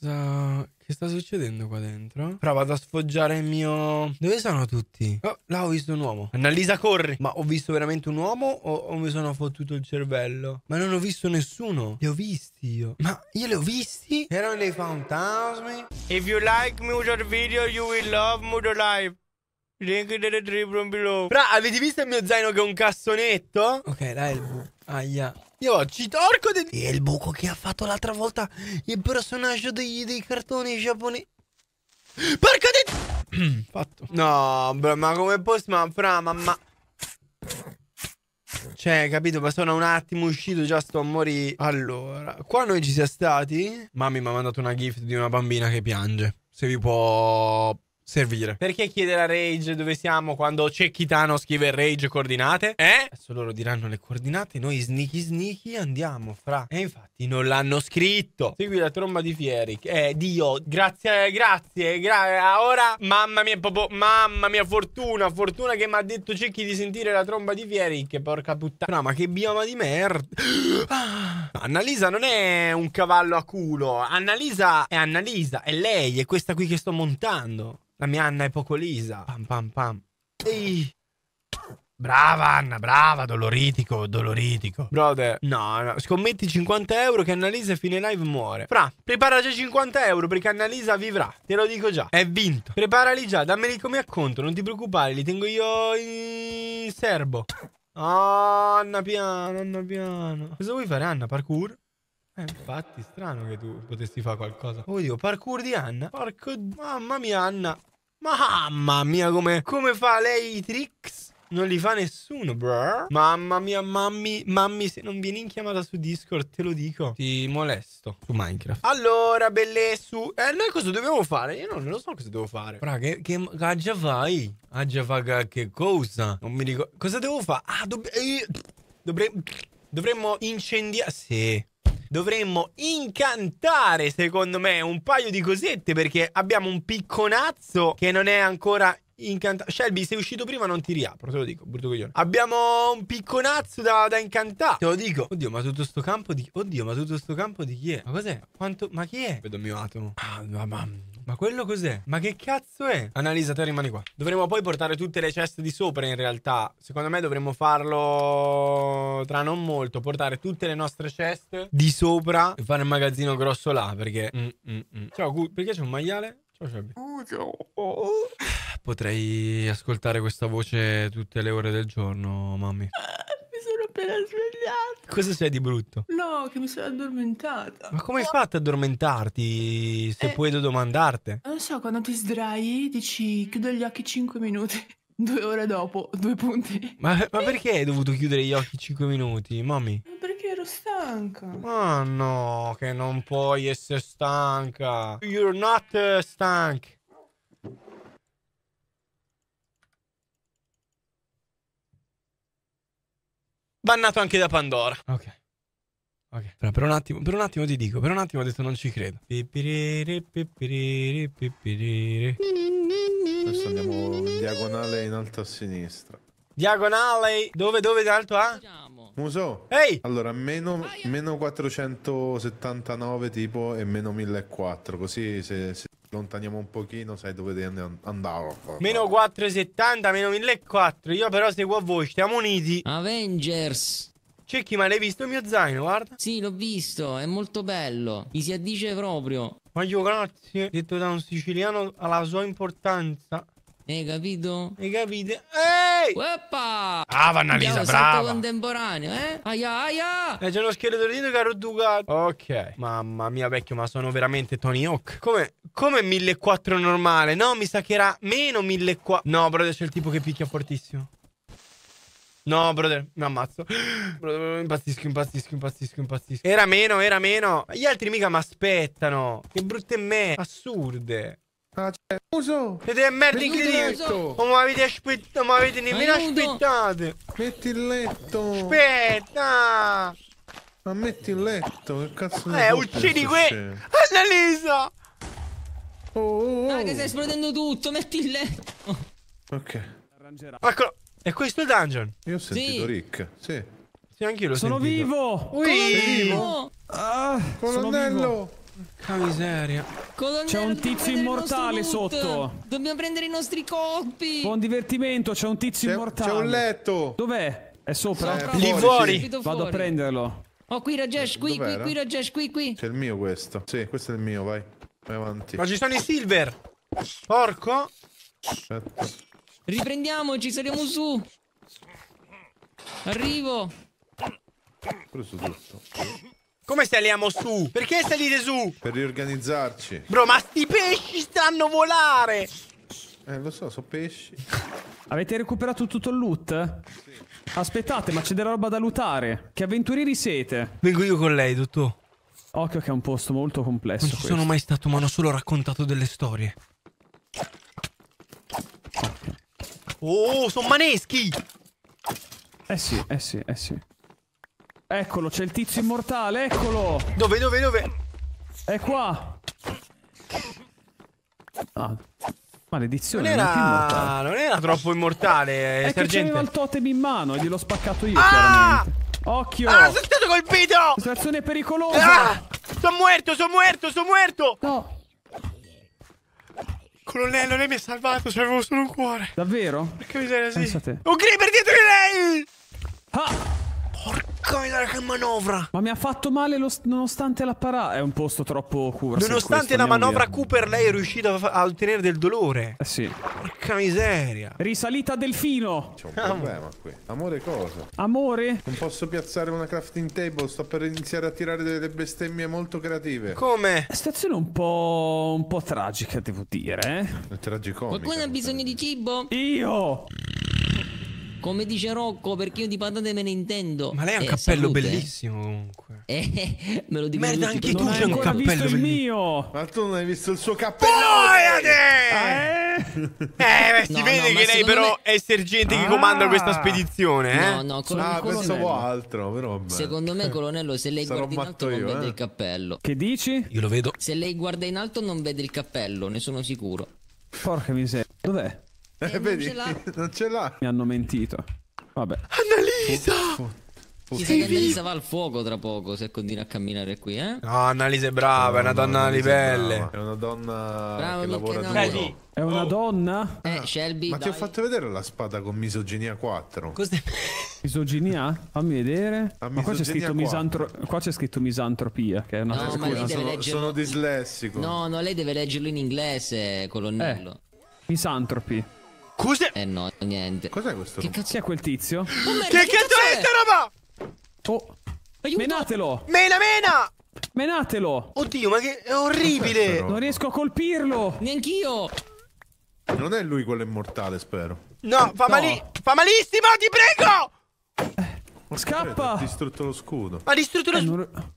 Cosa... Che sta succedendo qua dentro? Però vado a sfoggiare il mio... Dove sono tutti? Oh, là ho visto un uomo. Annalisa, corri! Ma ho visto veramente un uomo o, o mi sono fottuto il cervello? Ma non ho visto nessuno. Li ho visti io. Ma io li ho visti? Erano dei fantasmi? If you like music video, you will love Mood Live. Link in the description below. Fra, avete visto il mio zaino che è un cassonetto? Ok, dai. Aia. Io oggi, torco di... E il buco che ha fatto l'altra volta il personaggio dei, dei cartoni giapponesi. Porco di... fatto. No, bro, ma come posso... Ma, fra, mamma... Cioè, capito? Ma sono un attimo uscito, già sto a morire. Allora, qua noi ci siamo stati. Mamma mi ha mandato una gift di una bambina che piange. Se vi può servire. Perché chiede la Rage dove siamo quando c'è Kitano scrive Rage coordinate? Eh? Adesso loro diranno le coordinate, noi sneaky sneaky andiamo fra. E infatti non l'hanno scritto. Segui la tromba di Fieri. Eh, Dio, grazie, grazie, gra ora, mamma mia, popo, mamma mia, fortuna, fortuna che mi ha detto Cecchi di sentire la tromba di Fieri. Che porca puttana. No, ma che bioma di merda. Ah. Annalisa non è un cavallo a culo, Annalisa è Annalisa, è lei, è questa qui che sto montando. La mia Anna è poco lisa. Pam pam pam. Ehi. Brava Anna, brava, doloritico, doloritico. Brother, no, no, scommetti 50 euro che Annalisa fine live muore. Fra, prepara già 50 euro perché Annalisa vivrà, te lo dico già, è vinto. Preparali già, dammeli come acconto, non ti preoccupare, li tengo io in serbo. Oh, Anna piano, Anna piano. Cosa vuoi fare Anna, parkour? Eh, infatti, strano che tu potessi fare qualcosa. Oh, Dio, parkour di Anna? Porco... Mamma mia, Anna. Mamma mia, come, come fa lei i tricks? Non li fa nessuno, bro. Mamma mia, mammi, mammi, se non vieni in chiamata su Discord, te lo dico. Ti molesto su Minecraft. Allora, belle su... Eh, noi cosa dobbiamo fare? Io non, non lo so cosa devo fare. Fra, che, che aggia fai? Aggia fa che cosa? Non mi ricordo... Cosa devo fare? Ah, dobb... Eh, Dovremmo incendiare... Sì dovremmo incantare, secondo me, un paio di cosette perché abbiamo un picconazzo che non è ancora incantato. Shelby, sei uscito prima, non ti riapro, te lo dico, brutto coglione. Abbiamo un picconazzo da, da incantare, te lo dico. Oddio, ma tutto sto campo di... Oddio, ma tutto sto campo di chi è? Ma cos'è? Quanto... Ma chi è? Vedo il mio atomo. Ah, ma... Ma quello cos'è? Ma che cazzo è? Analisa, te rimani qua. Dovremmo poi portare tutte le ceste di sopra in realtà. Secondo me dovremmo farlo tra non molto. Portare tutte le nostre ceste di sopra e fare un magazzino grosso là perché... Mm, mm, mm. Ciao, Gu perché c'è un maiale? Ciao, Shabby. Potrei ascoltare questa voce tutte le ore del giorno, mamma. Ah, mi sono appena svegliato svegliata. Esatto. Cosa c'è di brutto? No, che mi sono addormentata. Ma come hai fatto ad addormentarti? Se eh, puoi domandarti. Non lo so, quando ti sdrai dici chiudo gli occhi 5 minuti. Due ore dopo, due punti. Ma, ma perché hai dovuto chiudere gli occhi 5 minuti, mommy? Perché ero stanca. Ma no, che non puoi essere stanca. You're not uh, stank. Bannato anche da Pandora. Ok. Ok. Però per un attimo, per un attimo ti dico, per un attimo ho detto non ci credo. Adesso andiamo in diagonale in alto a sinistra. Diagonale. Dove, dove, in alto A? Muso. Ehi. Allora, meno, eh. meno 479 tipo e meno 1004. Così se, se allontaniamo un pochino sai dove devi andare. Meno 470, meno 1004. Io però seguo a voi. Stiamo uniti. Avengers. C'è chi ma l'hai visto il mio zaino, guarda. Sì, l'ho visto, è molto bello. Mi si addice proprio. Ma io grazie, detto da un siciliano alla sua importanza. Hai capito? Hai capite? Ehi! Ueppa! Ah, Vannalisa, brava! contemporaneo, eh? Aia, aia! Eh, c'è uno scheletro di dito, caro rotto Ok. Mamma mia, vecchio, ma sono veramente Tony Hawk. Come, come 1400 normale? No, mi sa che era meno 1400. No, brother, c'è il tipo che picchia fortissimo. No, brother, mi ammazzo. Brother, impazzisco, impazzisco, impazzisco, impazzisco. Era meno, era meno. Gli altri mica mi aspettano. Che brutte me. Assurde. Ah, cioè, uso! Ed è merda incredibile! Non mi avete aspettato, non mi avete nemmeno aspettate! Metti il letto! Aspetta! Ma metti il letto, che cazzo eh, è? Eh, uccidi qui! Annalisa! Oh, oh, oh. Ah, che stai esplodendo tutto, metti il letto! Ok. Eccolo! È questo il dungeon? Io ho sentito sì. Rick, sì. Sì, anch'io lo Sono sentito. vivo! Ui! Ah, sono vivo! Ah, Colonnello! Porca miseria. C'è un tizio immortale sotto. Dobbiamo prendere i nostri colpi. Buon divertimento, c'è un tizio immortale. C'è un letto. Dov'è? È sopra? Eh, Lì fuori. Vado a prenderlo. Oh, qui Rajesh, qui, qui, qui Rajesh, qui, qui. C'è il mio questo. Sì, questo è il mio, vai. Vai avanti. Ma ci sono i silver. Porco. Aspetta. Riprendiamoci, saliamo su. Arrivo. Preso tutto. Come saliamo su? Perché salire su? Per riorganizzarci. Bro, ma sti pesci stanno a volare! Eh, lo so, sono pesci. Avete recuperato tutto il loot? Sì. Aspettate, ma c'è della roba da lootare. Che avventurieri siete? Vengo io con lei, dottor. Occhio che è un posto molto complesso. Non ci sono mai stato, ma hanno solo raccontato delle storie. Oh, sono maneschi! Eh sì, eh sì, eh sì. Eccolo, c'è il tizio immortale, eccolo! Dove, dove, dove? È qua! Ah, maledizione, non era, non, era troppo immortale, È eh, sergente. che il totem in mano e gliel'ho spaccato io, ah! chiaramente. Occhio! Ah, sono stato colpito! Situazione pericolosa! Ah! Sono muerto, sono muerto, sono muerto! No! Colonnello, lei mi ha salvato, se avevo solo un cuore. Davvero? Perché miseria, sì. Ho creeper dietro di lei! Ah! Coina che manovra! Ma mi ha fatto male nonostante la parata. È un posto troppo curvo. Nonostante la manovra via. Cooper, lei è riuscita a ottenere del dolore. Eh sì. Porca miseria. Risalita delfino. C'è un problema qui. Amore cosa? Amore? Non posso piazzare una crafting table. Sto per iniziare a tirare delle bestemmie molto creative. Come? La situazione un po'. un po' tragica, devo dire. Eh? Tragicomica. Qualcuno ha bisogno di cibo? Io! Come dice Rocco, perché io di patate me ne intendo. Ma lei ha un eh, cappello salute, bellissimo comunque. Eh, me lo dico Merda, anche tu c'hai un cappello visto il mio. Ma tu non hai visto il suo cappello. Boiate! Eh, eh si no, vede no, che lei però me... è il sergente che ah! comanda questa spedizione, eh? No, no, col- ah, pensavo altro, però vabbè. Secondo me, colonnello, se lei Sarò guarda in alto io, non vede eh. il cappello. Che dici? Io lo vedo. Se lei guarda in alto non vede il cappello, ne sono sicuro. Porca miseria. Dov'è? Eh, vedi, non ce, non ce l'ha. Mi hanno mentito. Vabbè. Annalisa! Oh, Chissà che Annalisa va al fuoco tra poco se continua a camminare qui, eh? No, Annalisa è brava, è una donna no, di pelle. È una donna brava, che lavora duro. No. Eh, è una oh. donna? Eh, Shelby, Ma dai. ti ho fatto vedere la spada con misoginia 4. Cos'è? Misoginia? Fammi vedere. ma qua c'è scritto, misantro... scritto, misantropia, che è una no, scusa. Sono, sono dislessico. No, no, lei deve leggerlo in inglese, colonnello. Eh, misantropi. Cos'è? Eh no, niente. Cos'è questo? Che cazzo è quel tizio? Oh, che, cazzo, è questa roba? Oh. Aiuto. Menatelo! Mena, mena! Menatelo! Oddio, ma che è orribile! Non riesco a colpirlo! Neanch'io! Non è lui quello immortale, spero. No, fa, no. Mali fa malissimo, ti prego! Eh, Scappa! Ha distrutto lo scudo. Ha distrutto lo scudo. Eh, non...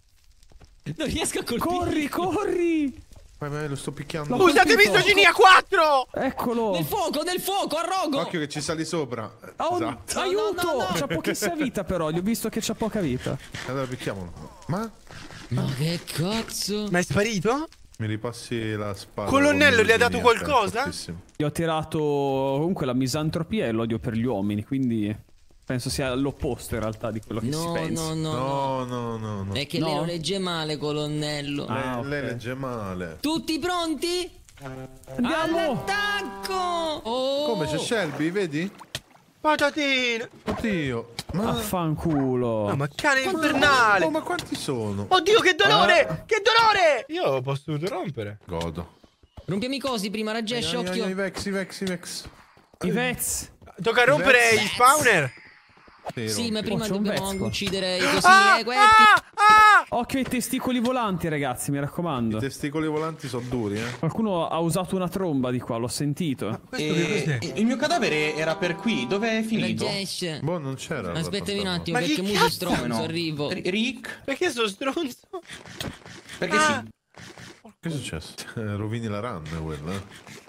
non riesco a colpirlo. Corri, corri! Vai, vai, lo sto picchiando. Lo Usate misoginia 4! Eccolo! Nel fuoco, nel fuoco, arrogo! Occhio che ci sali sopra. Oh, esatto. Aiuto! No, no, no. C'ha pochissima vita però, gli ho visto che c'ha poca vita. Allora picchiamolo. Ma? Ma che cazzo? Ma è sparito? Mi ripassi la spada. Colonnello, gli ha dato qualcosa? Gli ho tirato comunque la misantropia e l'odio per gli uomini, quindi... Penso sia l'opposto in realtà di quello che no, si pensa. No, no, no, no, no, no. È che no. lei lo legge male, colonnello. Ah, lei, okay. lei legge male. Tutti pronti? Andiamo! Ah, all'attacco! Oh. Come c'è Shelby, vedi? Patatine! Oddio! Ma affanculo! No, ma cane infernale! Oh, ma quanti sono? Oddio, che dolore! Ah. Che dolore! Io posso rompere. Godo. Rompiamo i cosi prima, Rajesh, occhio. I vex, i vex, i vex. I vex. Tocca rompere i spawner. Però, sì, ma prima oh, dobbiamo uccidere i cosi ah, ah, ah! Occhio ai testicoli volanti, ragazzi, mi raccomando. I testicoli volanti sono duri, eh. Qualcuno ha usato una tromba di qua, l'ho sentito. E... Eh. Ah, eh, eh, il mio cadavere era per qui, dove è finito? Boh, non c'era. Aspettami un attimo, ma perché mu sono stronzo, no. arrivo. Rick? Perché sono stronzo? Perché ah. sì. Che è successo? Rovini la run quella.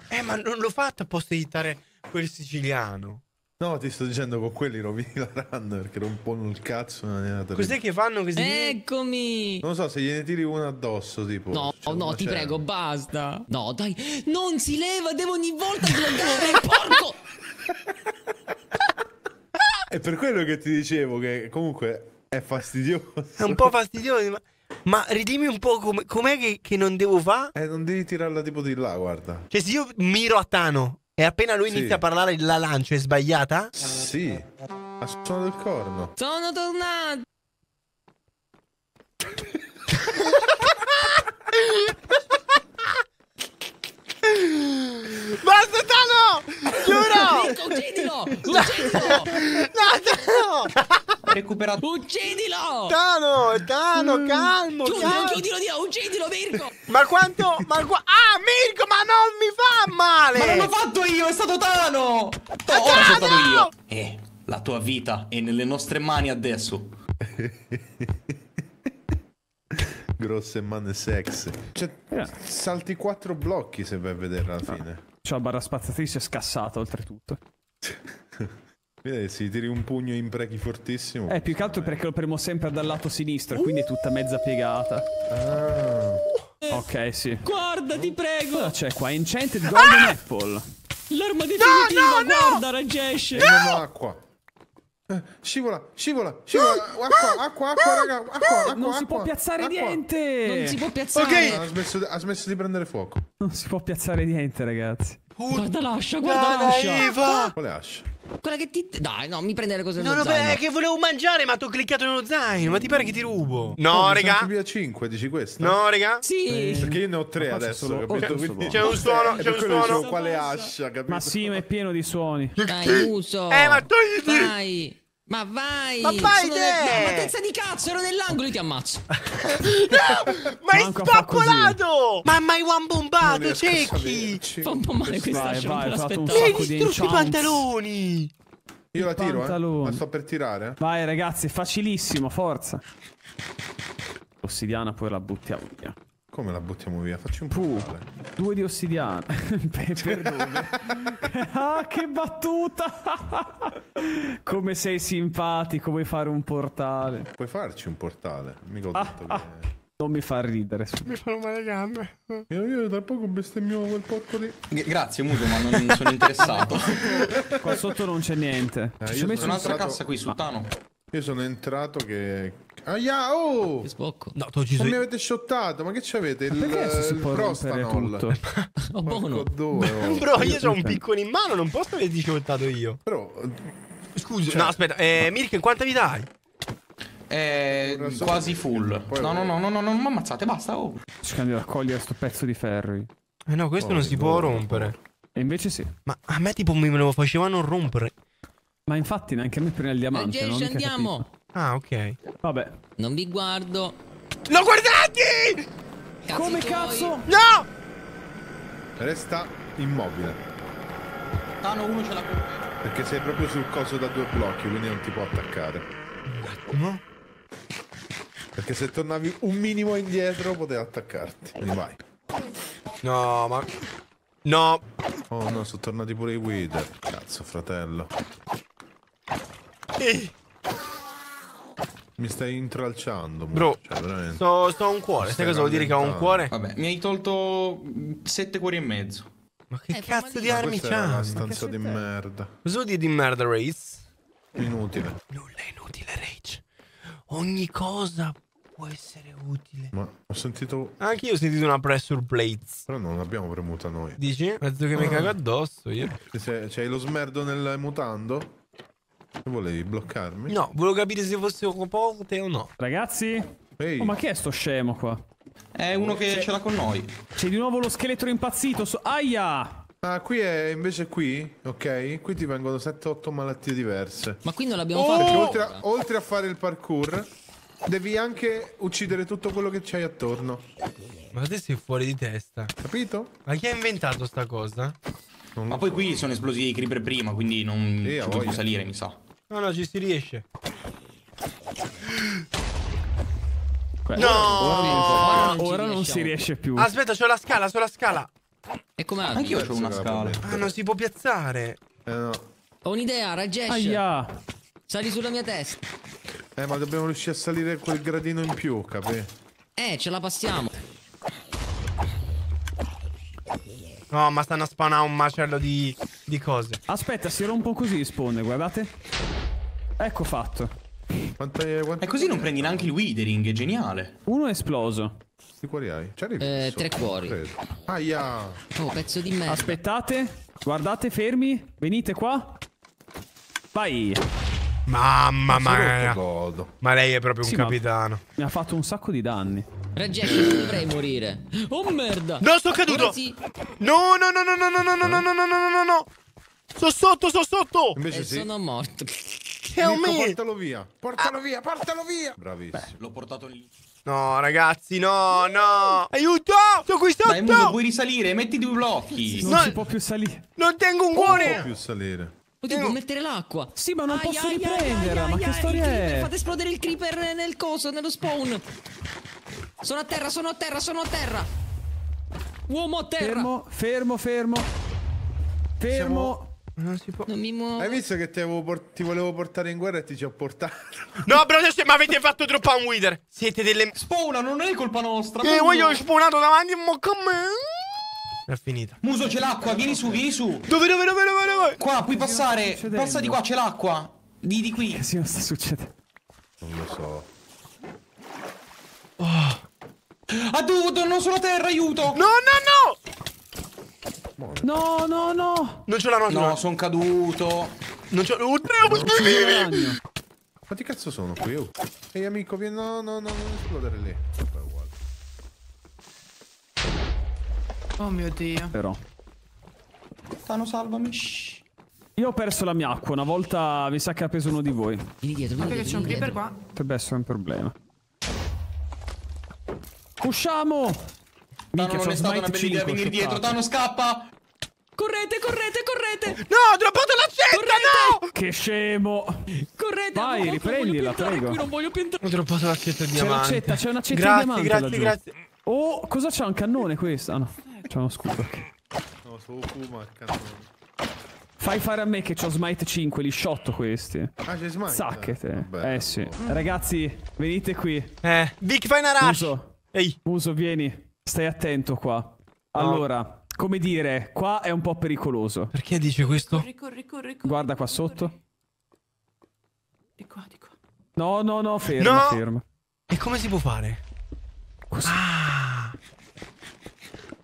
Eh, ma non l'ho fatto apposta di dare quel siciliano. No, ti sto dicendo con quelli rovini la run perché rompono il cazzo. Cos'è che fanno così? Eccomi! Non so se gliene tiri uno addosso, tipo. No, cioè, no, ti prego, basta. No, dai, non si leva, devo ogni volta bloccare, porco! È per quello che ti dicevo che comunque è fastidioso. È un po' fastidioso, ma... Ma ridimmi un po' com'è che, che, non devo fare? Eh, non devi tirarla tipo di là, guarda. Cioè, se io miro a Tano e appena lui sì. inizia a parlare la lancia è sbagliata? Sì, ha suono del corno. Sono tornato! Basta Tano! Giuro! Uccidilo! Uccidilo! No, Tano! Recuperato. Uccidilo! Tano, Tano, calmo, calmo, Chiudilo, calmo! Chiudilo, Dio, uccidilo, Virgo! Ma quanto. Ma qua... Ah, Mirko, ma non mi fa male! Ma non l'ho fatto io, è stato Tano! To oh, Tano! sono stato io! Eh, la tua vita è nelle nostre mani adesso. Grosse mani sexy. Cioè, salti quattro blocchi se vai a vedere alla ah, fine. Ah. cioè, la barra spazzatrice è scassata oltretutto. Vedi, si tiri un pugno in prechi fortissimo. Eh, più che altro perché lo premo sempre dal lato sinistro, quindi è tutta mezza piegata. Ah. Ehm, ok, sì. Guarda, ti prego. Cosa c'è qua? Enchanted Golden ah! Apple. L'arma definitiva, no, no, guarda, no! Rajesh. No! no! acqua. Eh, scivola, scivola, scivola. Acqua, acqua, acqua, ah! raga. Acqua, ah! acqua, non acqua, si può piazzare acqua. niente. Non si può piazzare. Ok. Ha smesso, ha smesso, di prendere fuoco. Non si può piazzare niente, ragazzi. guarda l'ascia, guarda l'ascia. Quale ascia? Quella che ti. Dai, no, mi prende le cose nello no, no, zaino. No, che volevo mangiare, ma ti ho cliccato nello zaino. Ma ti pare che ti rubo? No, oh, raga. Ne 5, dici questo? No, raga. Sì. Eh, perché io ne ho 3 adesso. Solo... C'è un suono, eh, c'è un suono. Quale ascia, capito? Ma sì, ma è pieno di suoni. Dai, uso. Eh, ma togliti. Dai. Ma vai! Ma vai te! Nel... No, ma testa di cazzo, ero nell'angolo e ti ammazzo. no! Ma hai spappolato! Ma mai one bombato, ciechi! Fa un po' male questa vai, vai, Mi hai distrutto i pantaloni! Io la tiro, eh? pantaloni. eh. Ma sto per tirare. Vai ragazzi, facilissimo, forza. Ossidiana, poi la buttiamo via. Come la buttiamo via? Facci un po' uh, portale. Due di ossidiana. per, cioè, per dove? ah, che battuta! Come sei simpatico, vuoi fare un portale. Puoi farci un portale. Mica ho ah, detto ah, che... Non mi fa ridere. Su. Mi fanno male le gambe. Io, io tra poco bestemmiamo quel porco lì. grazie, Muto, ma non sono interessato. Qua sotto non c'è niente. Eh, Ci ho messo un'altra stato... cassa qui, sultano. Io sono entrato che Aia, ah, oh! Che sbocco. No, t'ho ucciso. Non mi avete shottato, ma che c'avete? Il, il prostanol. oh, buono. Oh. Bro, io ho un piccone in mano, non posso averti shottato io. Però... Scusa. Cioè... No, aspetta, eh, Mirkin, quanta vita hai? Eh, quasi full. No, no, no, no, no, non mi ammazzate, basta. Oh. Cercando di raccogliere sto pezzo di ferri. Eh no, questo oh, non si può rompere. E invece sì. Ma a me tipo me lo facevano rompere. Ma infatti neanche a me prende il diamante. Eh, andiamo! scendiamo! Ah, ok. Vabbè. Non vi guardo. No, guardati! Cazzo Come cazzo? No! Resta immobile. Ah, uno ce l'ha con te. Perché sei proprio sul coso da due blocchi, quindi non ti può attaccare. Un attimo. Perché se tornavi un minimo indietro poteva attaccarti. Quindi vai. No, ma... No! Oh no, sono tornati pure i Wither. Cazzo, fratello. Ehi! Mi stai intralciando. Bro, cioè, veramente. sto, sto un cuore. Sai cosa vuol dire che ho un cuore? Vabbè, mi hai tolto mm, sette cuori e mezzo. Ma che eh, cazzo di armi c'ha? una stanza di merda. Cosa vuol dire di merda, Rage? Inutile. Nulla è inutile, Rage. Ogni cosa può essere utile. Ma ho sentito. Anche io ho sentito una pressure plates. Però non l'abbiamo premuta noi. Dici? Penso che ah. mi cago addosso io. C'hai lo smerdo nel mutando? Volevi bloccarmi? No, volevo capire se fosse un comporte o no. Ragazzi? Ehi. Oh, ma chi è sto scemo qua? È uno che ce l'ha con noi. C'è di nuovo lo scheletro impazzito. So Aia! Ah, qui è invece qui, ok? Qui ti vengono 7-8 malattie diverse. Ma qui non l'abbiamo oh! fatto. Perché oltre a, oltre a fare il parkour, devi anche uccidere tutto quello che c'hai attorno. Ma te sei fuori di testa. Capito? Ma chi ha inventato sta cosa? Non ma poi so. qui sono esplosi i creeper prima, quindi non eh, ci devo salire, mi sa. So. No, no, ci si riesce. No! Ora, ora non si riesce più. Aspetta, c'ho la scala, c'ho la scala. E come altro? Anch'io ho una scala. Ah, non si può piazzare. Eh, no. Ho un'idea, Rajesh. Aia. Sali sulla mia testa. Eh, ma dobbiamo riuscire a salire quel gradino in più, capi? Eh, ce la passiamo. No, ma stanno a spawnare un macello di di cose. Aspetta, si rompo così risponde, guardate. Ecco fatto. Quante, quante... E così non prendi neanche il withering, è geniale. Uno è esploso. Quanti cuori hai? Eh, tre cuori. Aia. Oh, pezzo di merda. Aspettate, guardate, fermi, venite qua. Vai. Mamma mia. Ma lei è proprio un sì, capitano. Mi ha fatto un sacco di danni. Rajesh, non dovrei morire. Oh merda! No, sto caduto! Sì. No, no, no, no, no, no, no, no, no, no, no, no, no, no! Sto sotto, sto sotto! Invece eh, sì. sono morto. Help Nico, me! portalo via! Portalo ah. via, portalo via! Bravissimo. L'ho portato lì. No, ragazzi, no, no! Aiuto! Sto qui sotto! Dai, Mugo, puoi risalire, metti due blocchi! Non no. si può più salire. Non tengo un cuore! Non si può più salire. Oddio, devo mettere l'acqua. Sì, ma non ai, posso ai, riprenderla. Ai, ma che storia è? Fate esplodere il creeper nel coso, nello spawn. Sono a terra, sono a terra, sono a terra. Uomo a terra. Fermo, fermo, fermo. Fermo. Non, si può. non mi muovo. Hai visto che ti volevo portare in guerra e ti ci ho portato? No, però adesso mi avete fatto troppo un wither. Siete delle. Spawna, non è colpa nostra. E eh, voglio spawnato davanti a me. È finita. Muso, c'è l'acqua. Vieni su, vieni su. Dove, dove, dove, dove? dove? Qua, puoi passare. Passa di qua, c'è l'acqua. Di, di qui. Che sì, sta succedendo? Non lo so. Oh. Aduto, non sono a terra, aiuto! No, no, no! No, no, no! Non ce l'hanno No, sono caduto. Non ce l'hanno. Oh, non Quanti cazzo sono qui? Oh. Ehi amico, vieni. No, no, no, non esplodere lì. Oh mio dio. Però. Tano, salvami. Io ho perso la mia acqua, una volta mi sa che ha preso uno di voi. Vieni dietro, vieni dietro. Perché c'è un creeper qua? Potrebbe essere un problema. Usciamo! Mica, non è stata una bella idea venire dietro. Tano scappa! Correte, correte, correte! No, ho droppato l'accetta, no! Che scemo! Correte, Vai, no, riprendila, prego. Qui, non voglio più entrare. Ho droppato l'accetta di diamante. C'è l'accetta, c'è un'accetta di diamante Grazie, grazie, grazie. Oh, cosa c'ha? Un cannone questo? Ah no, c'è uno scudo. No, solo Kuma il cannone. Fai fare a me che ho smite 5, li shotto questi. Ah, c'è smite? Sacchete. eh sì. Mm. Ragazzi, venite qui. Eh, Vic, fai una rush! Uso. Ehi. Uso, vieni. Stai attento qua. Allora, come dire, qua è un po' pericoloso. Perché dice questo? Corri, corri, corri, corri Guarda qua sotto. Di qua, di qua. No, no, no, fermo, no! fermo. E come si può fare? Così. Ah.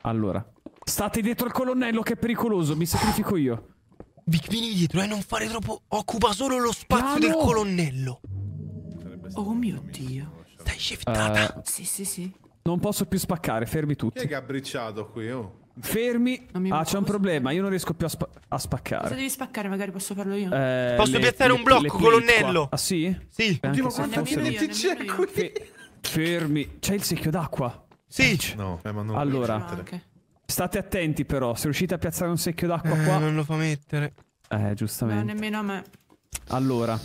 Allora. State dietro al colonnello che è pericoloso, mi sacrifico io. Vieni dietro, eh, non fare troppo... Occupa solo lo spazio Piano. del colonnello. Oh mio Dio. Sceftata. Uh, eh, sì, sì, sì. Non posso più spaccare, fermi tutti. Chi è che ha bricciato qui? Oh? Fermi. Ah, c'è un problema, io non riesco più a, spa a spaccare. Se devi spaccare, magari posso farlo io. Eh, posso le, piazzare le, un blocco, colonnello. Qua. Ah, sì? Sì. Oddio, ma quanti c'è qui? Fe fermi. C'è il secchio d'acqua. Sì. No, eh, ma non allora, state attenti però, se riuscite a piazzare un secchio d'acqua eh, non lo fa mettere. Eh, giustamente. No, nemmeno a me. Allora,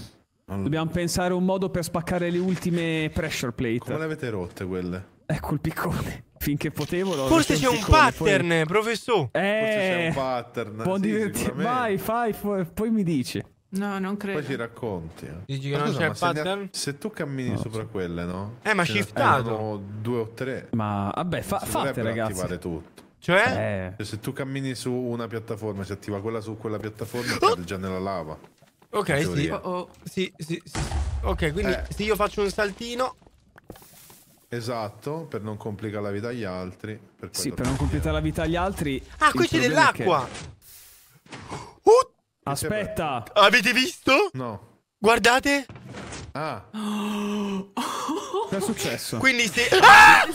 Dobbiamo pensare un modo per spaccare le ultime pressure plate. Come le avete rotte quelle? Ecco eh, il piccone. Finché potevo l'ho Forse c'è un, piccone, pattern, poi... professore. Eh, Forse c'è un pattern. Buon sì, divertir- Vai, fai, poi mi dici. No, non credo. Poi ci racconti. Dici eh. che non c'è il pattern? Se, se, tu cammini no, sopra quelle, no? Eh, ma shiftato. Sono due o tre. Ma vabbè, fa- si fate ragazzi. attivare tutto. Cioè? Eh. Se tu cammini su una piattaforma, si attiva quella su quella piattaforma, oh! cade già nella lava. Ok, sì. Oh, oh. sì, sì, sì. Ok, quindi eh. se io faccio un saltino... Esatto, per non complicare la vita agli altri. Per sì, per non complicare la vita agli altri... Ah, qui c'è dell'acqua! Che... Uh! Aspetta! Avete visto? No. Guardate! Ah. Che è successo? Quindi se... Ah!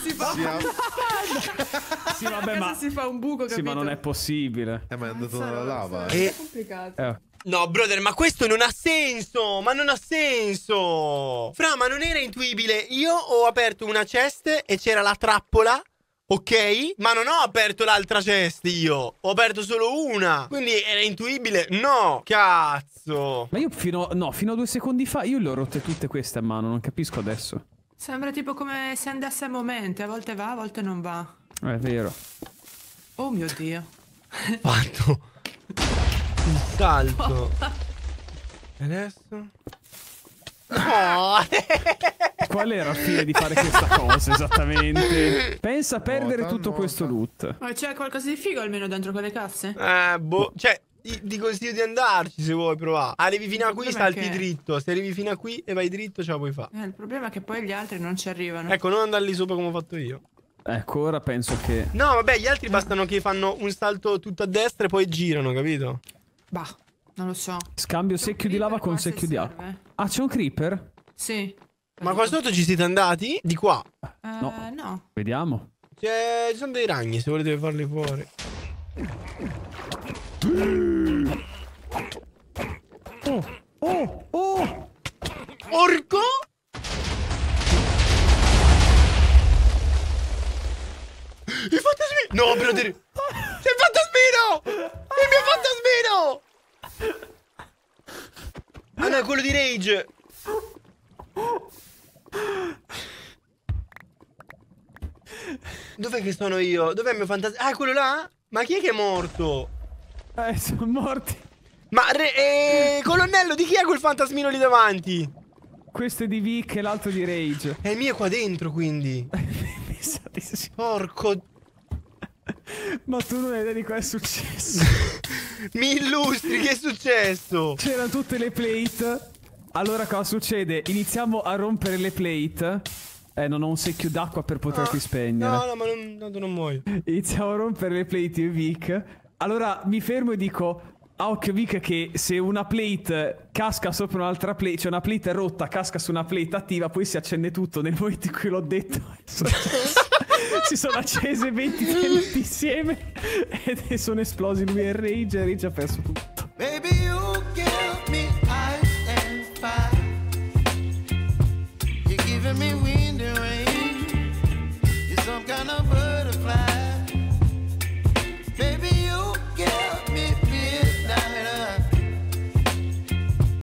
Si fa... un buco, capito? Sì, ma non è possibile. Eh, ma è andato nella lava. Che... È eh. complicato. Eh. No, brother, ma questo non ha senso! Ma non ha senso! Fra, ma non era intuibile. Io ho aperto una chest e c'era la trappola Ok? Ma non ho aperto l'altra chest io. Ho aperto solo una. Quindi era intuibile. No. Cazzo. Ma io fino, no, fino a due secondi fa io le ho rotte tutte queste a mano. Non capisco adesso. Sembra tipo come se andasse a momenti. A volte va, a volte non va. Eh, è vero. Oh mio Dio. Fatto. il salto. E adesso? Qual era il fine di fare questa cosa esattamente? Pensa a perdere nota, tutto nota. questo loot. Ma c'è qualcosa di figo almeno dentro quelle casse? Eh, boh. Cioè, ti consiglio di andarci se vuoi provare. Arrivi fino a qui, salti che... dritto. Se arrivi fino a qui e vai dritto, ce la puoi fare. Eh, il problema è che poi gli altri non ci arrivano. Ecco, non andare lì sopra come ho fatto io. Ecco, ora penso che. No, vabbè, gli altri bastano che fanno un salto tutto a destra e poi girano, capito? Bah, non lo so. Scambio secchio di lava con secchio di acqua. Ah, c'è un creeper? Sì. Ma qua sotto ci siete andati? Di qua? Uh, no. no. Vediamo. C'è... ci sono dei ragni se volete farli fuori. Oh, oh, oh! Orco? Il fantasmino! No, però... Il fantasmino! il fantasmino! Ah no, è quello di Rage! Dov'è che sono io? Dov'è il mio fantasma? Ah, quello là? Ma chi è che è morto? Eh, sono morti. Ma, eh, colonnello, di chi è quel fantasmino lì davanti? Questo è di Vic e l'altro di Rage. È il mio qua dentro, quindi. Porco ma tu non hai idea di cosa è successo. Mi illustri, che è successo? C'erano tutte le plate. Allora cosa succede? Iniziamo a rompere le plate. Eh, non ho un secchio d'acqua per poterti ah, spegnere. No, no, ma non, no, non muoio. Iniziamo a rompere le plate io Vic. Allora mi fermo e dico... A ah, occhio Vic che se una plate casca sopra un'altra plate, cioè una plate rotta casca su una plate attiva, poi si accende tutto nel momento in cui l'ho detto. È successo. si sono accese 20 minuti insieme e sono esplosi lui e Rage e Rage ha perso tutto. Baby